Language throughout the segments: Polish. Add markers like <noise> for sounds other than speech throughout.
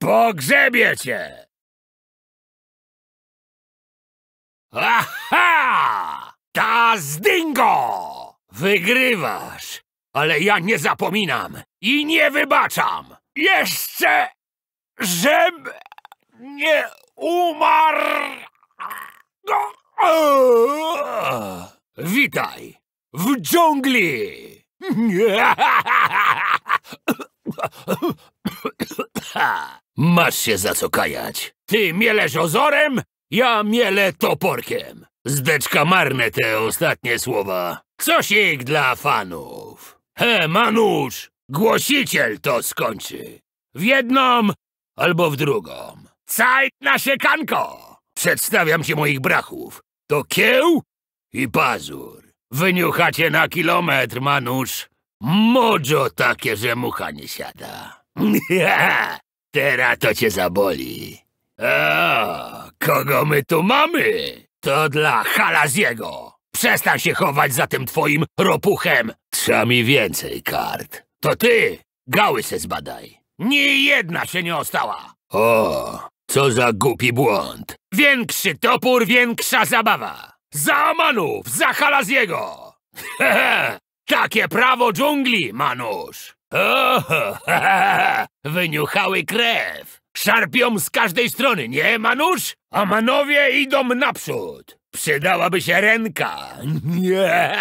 Pogrzebie cię! Aha! Ta zdingo! Wygrywasz, ale ja nie zapominam i nie wybaczam! Jeszcze... żeby nie umarł! Witaj w dżungli! <laughs> Masz się za co kajać. Ty mielesz ozorem, ja mielę toporkiem. Zdeczka marne te ostatnie słowa. Cosik dla fanów. He, Manusz, głosiciel to skończy. W jedną albo w drugą. Cajt na siekanko! Przedstawiam ci moich brachów. To kieł i pazur. Wyniuchacie na kilometr, Manusz. Mojo takie, że mucha nie siada. <laughs> Teraz to cię zaboli. A, kogo my tu mamy? To dla Halaziego. Przestań się chować za tym twoim ropuchem. Trza mi więcej kart. To ty gały se zbadaj. Nie jedna się nie ostała. O, co za głupi błąd. Większy topór, większa zabawa. Za Manów, za Halaziego. Hehe, <laughs> takie prawo dżungli, Manusz. Oho, <laughs> wyniuchały krew. Szarpią z każdej strony, nie, Manusz? A manowie idą naprzód. Przydałaby się ręka. Nie.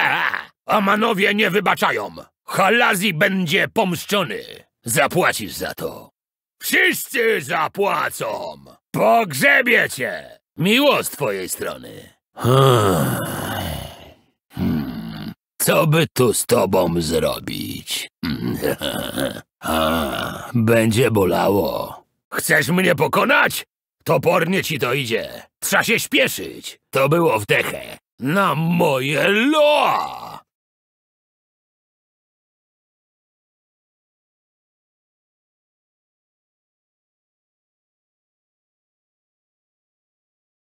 A manowie nie wybaczają. Halazi będzie pomszczony. Zapłacisz za to. Wszyscy zapłacą. Pogrzebie cię. Miło z twojej strony. Hmm. Co by tu z tobą zrobić? Hmm. <laughs> Będzie bolało. Chcesz mnie pokonać? Topornie ci to idzie. Trza się śpieszyć. To było w wdechę. Na moje lo!